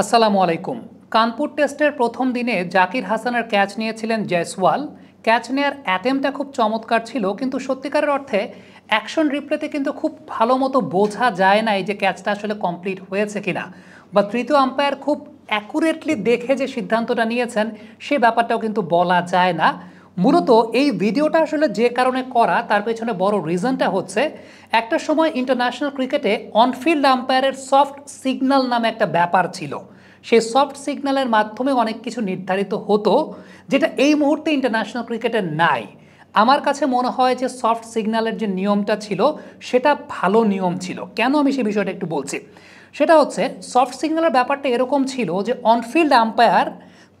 আসসালামু আলাইকুম কানপুর টেস্টের প্রথম দিনে জাকির হাসানের ক্যাচ নিয়েছিলেন জয়সওয়াল ক্যাচ নেয়ার অ্যাটেম্পটা খুব চমৎকার ছিল কিন্তু সত্যিকারের অর্থে অ্যাকশন রিপ্লেতে কিন্তু খুব ভালো মতো বোঝা যায় না এই যে ক্যাচটা আসলে কমপ্লিট হয়েছে কিনা বা তৃতীয় আম্পায়ার খুব অ্যাকুরেটলি দেখে যে সিদ্ধান্তটা নিয়েছেন সে ব্যাপারটাও কিন্তু বলা যায় না মূলত এই ভিডিওটা আসলে যে কারণে করা তার পেছনে বড় রিজনটা হচ্ছে একটা সময় ইন্টারন্যাশনাল ক্রিকেটে অনফিল্ড আম্পায়ারের সফট সিগন্যাল নামে একটা ব্যাপার ছিল সেই সফট সিগন্যালের মাধ্যমে অনেক কিছু নির্ধারিত হতো যেটা এই মুহূর্তে ইন্টারন্যাশনাল ক্রিকেটে নাই আমার কাছে মনে হয় যে সফট সিগন্যালের যে নিয়মটা ছিল সেটা ভালো নিয়ম ছিল কেন আমি সে বিষয়টা একটু বলছি সেটা হচ্ছে সফট সিগন্যালের ব্যাপারটা এরকম ছিল যে অনফিল্ড আম্পায়ার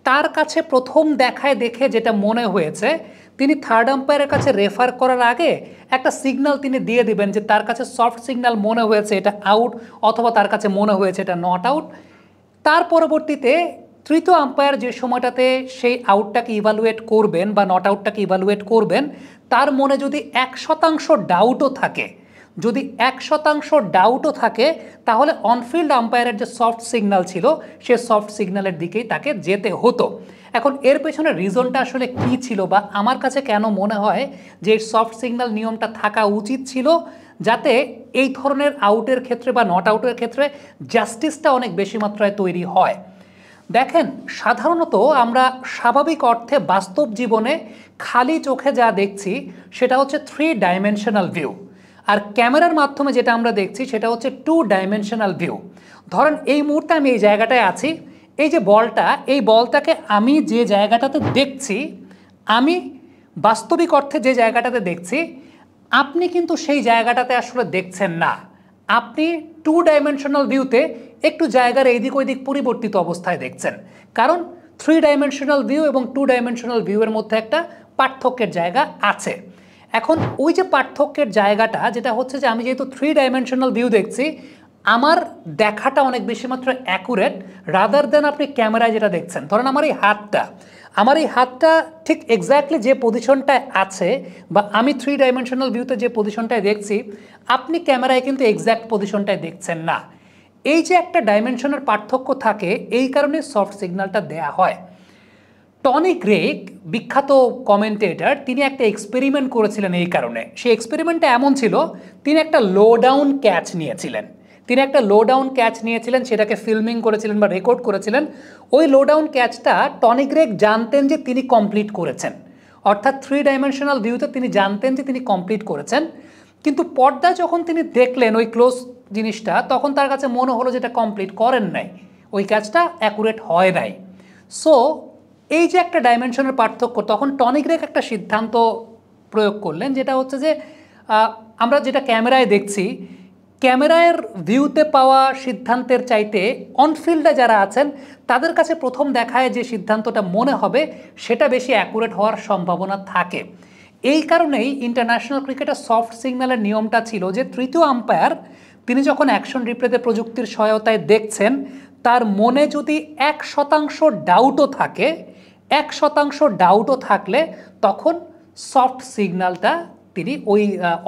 তার কাছে প্রথম দেখায় দেখে যেটা মনে হয়েছে তিনি থার্ড আম্পায়ারের কাছে রেফার করার আগে একটা সিগনাল তিনি দিয়ে দিবেন যে তার কাছে সফট সিগনাল মনে হয়েছে এটা আউট অথবা তার কাছে মনে হয়েছে এটা নট আউট তার পরবর্তীতে তৃতীয় আম্পায়ার যে সময়টাতে সেই আউটটাকে ইভালুয়েট করবেন বা নট আউটটাকে ইভালুয়েট করবেন তার মনে যদি এক শতাংশ ডাউটও থাকে যদি এক শতাংশ ডাউটও থাকে তাহলে অনফিল্ড আম্পায়ারের যে সফট সিগন্যাল ছিল সে সফট সিগন্যালের দিকেই তাকে যেতে হতো এখন এর পেছনে রিজনটা আসলে কি ছিল বা আমার কাছে কেন মনে হয় যে সফট সিগন্যাল নিয়মটা থাকা উচিত ছিল যাতে এই ধরনের আউটের ক্ষেত্রে বা নট আউটের ক্ষেত্রে জাস্টিসটা অনেক বেশি মাত্রায় তৈরি হয় দেখেন সাধারণত আমরা স্বাভাবিক অর্থে বাস্তব জীবনে খালি চোখে যা দেখছি সেটা হচ্ছে থ্রি ডাইমেনশনাল ভিউ আর ক্যামেরার মাধ্যমে যেটা আমরা দেখছি সেটা হচ্ছে টু ডাইমেনশনাল ভিউ ধরেন এই মুহূর্তে আমি এই জায়গাটায় আছি এই যে বলটা এই বলটাকে আমি যে জায়গাটাতে দেখছি আমি বাস্তবিক অর্থে যে জায়গাটাতে দেখছি আপনি কিন্তু সেই জায়গাটাতে আসলে দেখছেন না আপনি টু ডাইমেনশনাল ভিউতে একটু জায়গার এইদিক ওইদিক পরিবর্তিত অবস্থায় দেখছেন কারণ থ্রি ডাইমেনশনাল ভিউ এবং টু ডাইমেনশনাল ভিউয়ের মধ্যে একটা পার্থক্যের জায়গা আছে এখন ওই যে পার্থক্যের জায়গাটা যেটা হচ্ছে যে আমি যেহেতু থ্রি ডাইমেনশনাল ভিউ দেখছি আমার দেখাটা অনেক বেশি মাত্র অ্যাকুরেট রাদার দেন আপনি ক্যামেরায় যেটা দেখছেন ধরেন আমার এই হাতটা আমার এই হাতটা ঠিক এক্স্যাক্টলি যে পজিশনটায় আছে বা আমি থ্রি ডাইমেনশনাল ভিউতে যে পজিশনটায় দেখছি আপনি ক্যামেরায় কিন্তু এক্স্যাক্ট পজিশনটায় দেখছেন না এই যে একটা ডাইমেনশনের পার্থক্য থাকে এই কারণে সফট সিগন্যালটা দেয়া হয় টনি গ্রেক বিখ্যাত কমেন্টেটার তিনি একটা এক্সপেরিমেন্ট করেছিলেন এই কারণে সেই এক্সপেরিমেন্টটা এমন ছিল তিনি একটা লোডাউন ক্যাচ নিয়েছিলেন তিনি একটা লোডাউন ক্যাচ নিয়েছিলেন সেটাকে ফিল্মিং করেছিলেন বা রেকর্ড করেছিলেন ওই লোডাউন ক্যাচটা টনি গ্রেক জানতেন যে তিনি কমপ্লিট করেছেন অর্থাৎ থ্রি ডাইমেনশনাল ভিউতে তিনি জানতেন যে তিনি কমপ্লিট করেছেন কিন্তু পর্দা যখন তিনি দেখলেন ওই ক্লোজ জিনিসটা তখন তার কাছে মনে হলো যেটা কমপ্লিট করেন নাই ওই কাজটা অ্যাকুরেট হয় নাই সো এই যে একটা ডাইমেনশনের পার্থক্য তখন টনিক রেক একটা সিদ্ধান্ত প্রয়োগ করলেন যেটা হচ্ছে যে আমরা যেটা ক্যামেরায় দেখছি ক্যামেরার ভিউতে পাওয়া সিদ্ধান্তের চাইতে অনফিল্ডে যারা আছেন তাদের কাছে প্রথম দেখায় যে সিদ্ধান্তটা মনে হবে সেটা বেশি অ্যাকুরেট হওয়ার সম্ভাবনা থাকে এই কারণেই ইন্টারন্যাশনাল ক্রিকেটের সফট সিগন্যালের নিয়মটা ছিল যে তৃতীয় আম্পায়ার তিনি যখন অ্যাকশন রিপ্লেতে প্রযুক্তির সহায়তায় দেখছেন তার মনে যদি এক শতাংশ ডাউটও থাকে এক শতাংশ ডাউটও থাকলে তখন সফট সিগনালটা তিনি ওই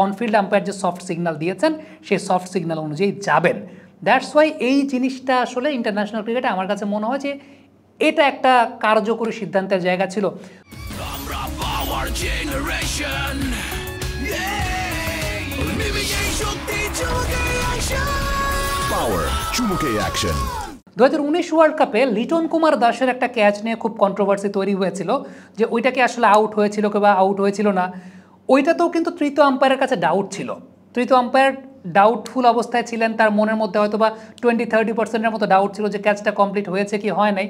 অনফিল্ড আম্পায়ার যে সফট সিগনাল দিয়েছেন সেই সফট সিগনাল অনুযায়ী যাবেন দ্যাটস ওয়াই এই জিনিসটা আসলে ইন্টারন্যাশনাল ক্রিকেটে আমার কাছে মনে হয় যে এটা একটা কার্যকরী সিদ্ধান্তের জায়গা ছিল চুমুকে অ্যাকশন দু ওয়ার্ল্ড কাপে লিটন কুমার দাসের একটা ক্যাচ নিয়ে খুব কন্ট্রোভার্সি তৈরি হয়েছিল যে ওইটাকে আসলে আউট হয়েছিল কিংবা আউট হয়েছিল না ওইটাতেও কিন্তু তৃতীয় আম্পায়ারের কাছে ডাউট ছিল তৃতীয় আম্পায়ার ডাউটফুল অবস্থায় ছিলেন তার মনের মধ্যে হয়তো বা টোয়েন্টি থার্টি পার্সেন্টের মতো ডাউট ছিল যে ক্যাচটা কমপ্লিট হয়েছে কি হয় নাই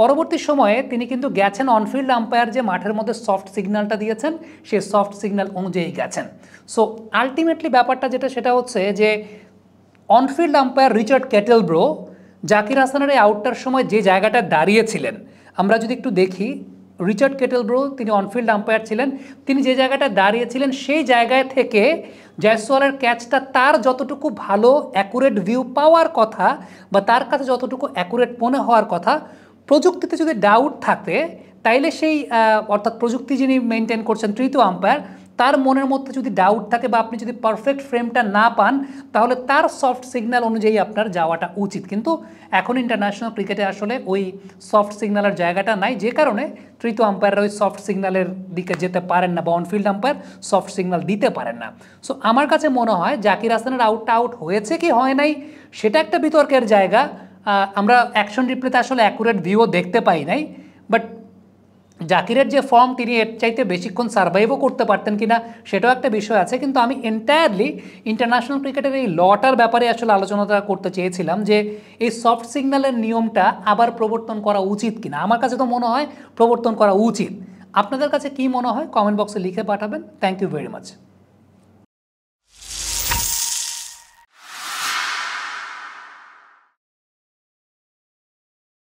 পরবর্তী সময়ে তিনি কিন্তু গেছেন অনফিল্ড আম্পায়ার যে মাঠের মধ্যে সফট সিগন্যালটা দিয়েছেন সেই সফট সিগন্যাল অনুযায়ী গেছেন সো আলটিমেটলি ব্যাপারটা যেটা সেটা হচ্ছে যে on field umpire Richard Kettleborough Zakir হাসানের এই আউটটার সময় যে জায়গাটা দাঁড়িয়েছিলেন আমরা যদি একটু দেখি রিচার্ড কেটেলব্রো তিনি অনফিল্ড আম্পায়ার ছিলেন তিনি যে জায়গাটা দাঁড়িয়েছিলেন সেই জায়গায় থেকে জয়সওয়ালের ক্যাচটা তার যতটুকু ভালো অ্যাকুরেট ভিউ পাওয়ার কথা বা তার কাছে যতটুকু অ্যাকুরেট মনে হওয়ার কথা প্রযুক্তিতে যদি ডাউট থাকে তাইলে সেই অর্থাৎ প্রযুক্তি যিনি মেনটেন করছেন তৃতীয় আম্পায়ার তার মনের মধ্যে যদি ডাউট থাকে বা আপনি যদি পারফেক্ট ফ্রেমটা না পান তাহলে তার সফট সিগন্যাল অনুযায়ী আপনার যাওয়াটা উচিত কিন্তু এখন ইন্টারন্যাশনাল ক্রিকেটে আসলে ওই সফট সিগন্যালের জায়গাটা নাই যে কারণে তৃতীয় আম্পায়াররা ওই সফট সিগন্যালের দিকে যেতে পারেন না বা অনফিল্ড আম্পায়ার সফট সিগন্যাল দিতে পারেন না সো আমার কাছে মনে হয় জাকির হাসানের আউটটা আউট হয়েছে কি হয় নাই সেটা একটা বিতর্কের জায়গা আমরা অ্যাকশন রিপ্লেতে আসলে অ্যাকুরেট ভিউও দেখতে পাই নাই বাট জাকিরের যে ফর্ম তিনি এর চাইতে বেশিক্ষণ সার্ভাইভও করতে পারতেন কিনা সেটাও একটা বিষয় আছে কিন্তু আমি এন্টায়ারলি ইন্টারন্যাশনাল ক্রিকেটের এই লটার ব্যাপারে আসলে আলোচনাটা করতে চেয়েছিলাম যে এই সফট সিগন্যালের নিয়মটা আবার প্রবর্তন করা উচিত কিনা আমার কাছে তো মনে হয় প্রবর্তন করা উচিত আপনাদের কাছে কি মনে হয় কমেন্ট বক্সে লিখে পাঠাবেন থ্যাংক ইউ ভেরি মাচ